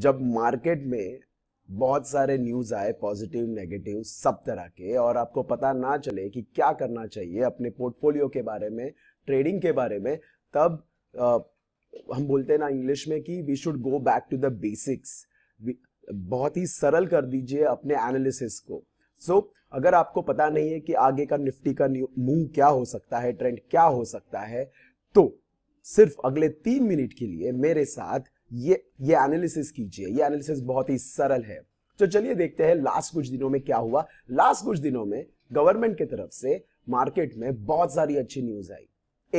जब मार्केट में बहुत सारे न्यूज़ आए पॉजिटिव नेगेटिव सब तरह के और आपको पता ना चले कि क्या करना चाहिए अपने पोर्टफोलियो के बारे में ट्रेडिंग के बारे में तब आ, हम बोलते हैं ना इंग्लिश में कि we should go back to the basics बहुत ही सरल कर दीजिए अपने एनालिसिस को सो so, अगर आपको पता नहीं है कि आगे का निफ्टी का मूव क्या हो सकता है ट्रेंड क्या हो सकता है तो सिर्फ अगले तीन मिनट के लिए मेरे साथ ये ये एनालिसिस कीजिए ये एनालिसिस बहुत ही सरल है तो चलिए देखते हैं लास्ट कुछ दिनों में क्या हुआ लास्ट कुछ दिनों में गवर्नमेंट की तरफ से मार्केट में बहुत सारी अच्छी न्यूज आई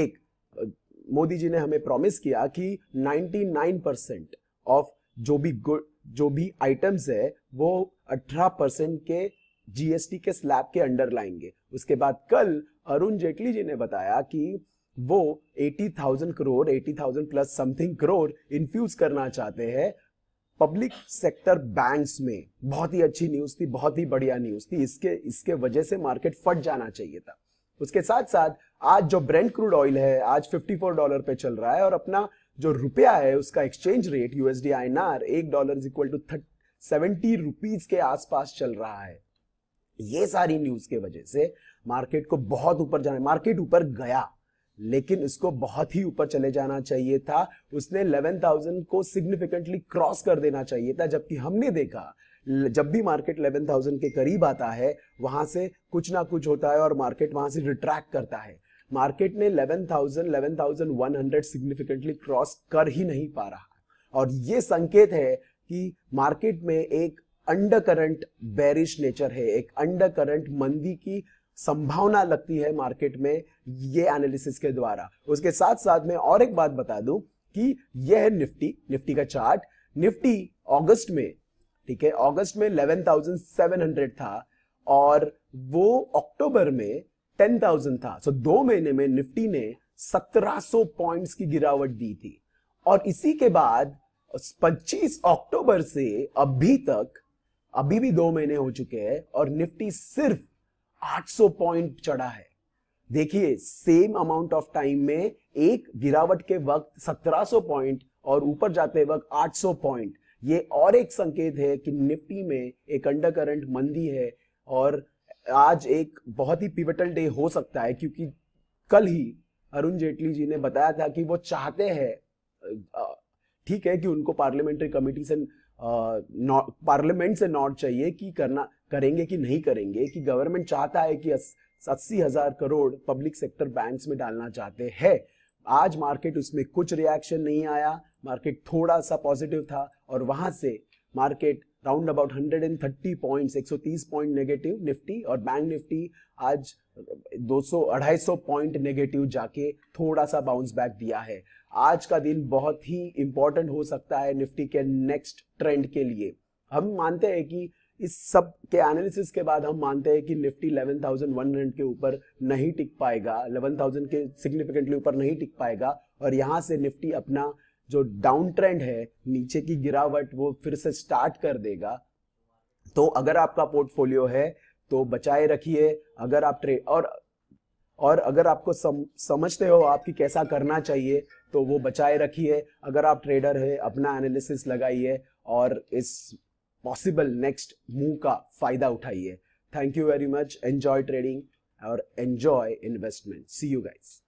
एक मोदी जी ने हमें प्रॉमिस किया कि 99 ऑफ जो भी जो भी आइटम्स है वो 18 के जीएसटी के स्लैब के अंडर लाएंगे उसके बाद कल अरुण जेटली जी ने बताया कि वो 80,000 crore 80,000 plus something crore infuse करना चाहते हैं पब्लिक सेक्टर बैंक्स में बहुत ही अच्छी न्यूज थी बहुत ही बढ़िया न्यूज थी इसके इसके वजह से मार्केट फट जाना चाहिए था उसके साथ साथ आज जो ब्रेंड क्रूड ऑयल है आज 54 डॉलर पे चल रहा है और अपना जो रुपया है उसका exchange rate USD I N R एक dollar is equal to seventy rupees के आसपास चल रहा है ये सारी न्यूज के वजह से मार्केट को बहुत ऊपर जाना मार्केट ऊपर गया लेकिन इसको बहुत ही ऊपर चले जाना चाहिए था उसने 11,000 को सिग्निफिकेंटली क्रॉस कर देना चाहिए था जबकि हमने देखा जब भी मार्केट 11,000 के करीब आता है वहां से कुछ ना कुछ होता है और मार्केट वहां से रिट्रैक्ट करता है मार्केट ने 11,000 11,100 सिग्निफिकेंटली क्रॉस कर ही नहीं पा रहा और ये संकेत है कि मार्केट में एक अंडर करंट बैरिश नेचर है एक अंडर करंट मंदी की संभावना लगती है मार्केट में ये एनालिसिस के द्वारा उसके साथ साथ मैं और एक बात बता दूं कि यह है निफ्टी निफ्टी का चार्ट निफ्टी अगस्त में ठीक है अगस्त में 11,700 था और वो अक्टूबर में 10,000 था सो दो महीने में निफ्टी ने 1700 पॉइंट्स की गिरावट दी थी और इसी के बाद 25 अक्टूबर से अभी तक अभी भी दो महीने हो चुके हैं और निफ्टी सिर्फ 800 पॉइंट चढ़ा है देखिए सेम अमाउंट ऑफ टाइम में एक गिरावट के वक्त 1700 पॉइंट और ऊपर जाते वक्त 800 पॉइंट ये और एक संकेत है कि निफ्टी में एक अंडर करंट मंदी है और आज एक बहुत ही पिवटल डे हो सकता है क्योंकि कल ही अरुण जेटली जी ने बताया था कि वो चाहते हैं ठीक है कि उनको पार्लियामेंट्री कमेटी से पार्लियामेंट से नॉट चाहिए कि करना करेंगे कि नहीं करेंगे कि गवर्नमेंट चाहता है कि अस्सी हजार करोड़ पब्लिक सेक्टर बैंक में डालना चाहते हैं आज मार्केट उसमें कुछ रिएक्शन नहीं आया मार्केट थोड़ा सा पॉजिटिव था और वहां से market round about 130 points 130 point negative Nifty और बैंक निफ्टी आज 200 250 पॉइंट नेगेटिव जाके थोड़ा सा बाउंस बैक दिया है आज का दिन बहुत ही इंपॉर्टेंट हो सकता है निफ्टी के नेक्स्ट ट्रेंड के लिए हम मानते हैं कि इस सब के एनालिसिस के बाद हम मानते हैं कि निफ्टी 11,100 के ऊपर नहीं टिक पाएगा 11,000 के सिग्निफिकेंटली ऊपर नहीं टिक पाएगा और यहाँ से निफ्टी अपना जो डाउन ट्रेंड है नीचे की गिरावट वो फिर से स्टार्ट कर देगा तो अगर आपका पोर्टफोलियो है तो बचाए रखिए अगर आप ट्रेड और और अगर आपको सम, समझते हो आपकी कैसा करना चाहिए तो वो बचाए रखिए अगर आप ट्रेडर है अपना एनालिसिस लगाइए और इस पॉसिबल नेक्स्ट मूव का फायदा उठाइए thank you very much enjoy trading और enjoy investment see you guys